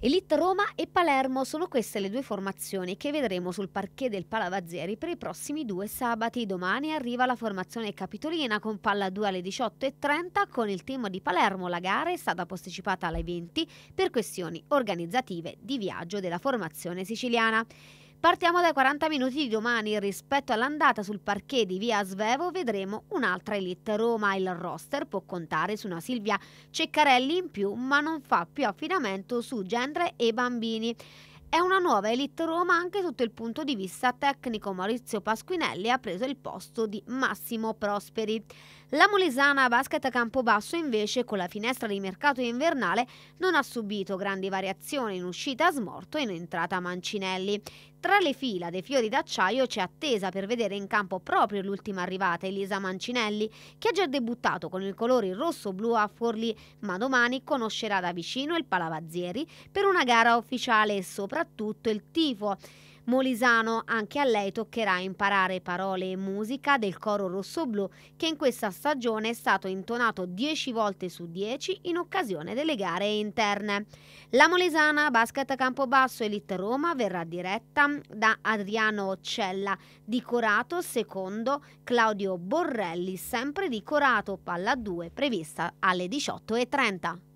Elite Roma e Palermo sono queste le due formazioni che vedremo sul parquet del Palavazzieri per i prossimi due sabati. Domani arriva la formazione capitolina con palla 2 alle 18.30 con il team di Palermo. La gara è stata posticipata alle 20 per questioni organizzative di viaggio della formazione siciliana. Partiamo dai 40 minuti di domani. Rispetto all'andata sul parquet di via Svevo vedremo un'altra Elite Roma. Il roster può contare su una Silvia Ceccarelli in più, ma non fa più affidamento su gender e bambini. È una nuova elite Roma anche sotto il punto di vista tecnico. Maurizio Pasquinelli ha preso il posto di Massimo Prosperi. La Molesana Basket a Campobasso invece con la finestra di mercato invernale non ha subito grandi variazioni in uscita a Smorto e in entrata Mancinelli. Tra le fila dei fiori d'acciaio c'è attesa per vedere in campo proprio l'ultima arrivata Elisa Mancinelli che ha già debuttato con il colore rosso-blu a Forlì ma domani conoscerà da vicino il Palavazzieri per una gara ufficiale e sopra soprattutto il tifo. Molisano anche a lei toccherà imparare parole e musica del coro rossoblu che in questa stagione è stato intonato 10 volte su 10 in occasione delle gare interne. La Molisana Basket Campobasso Elite Roma verrà diretta da Adriano Occella di Corato, secondo Claudio Borrelli, sempre di Corato, palla 2, prevista alle 18.30.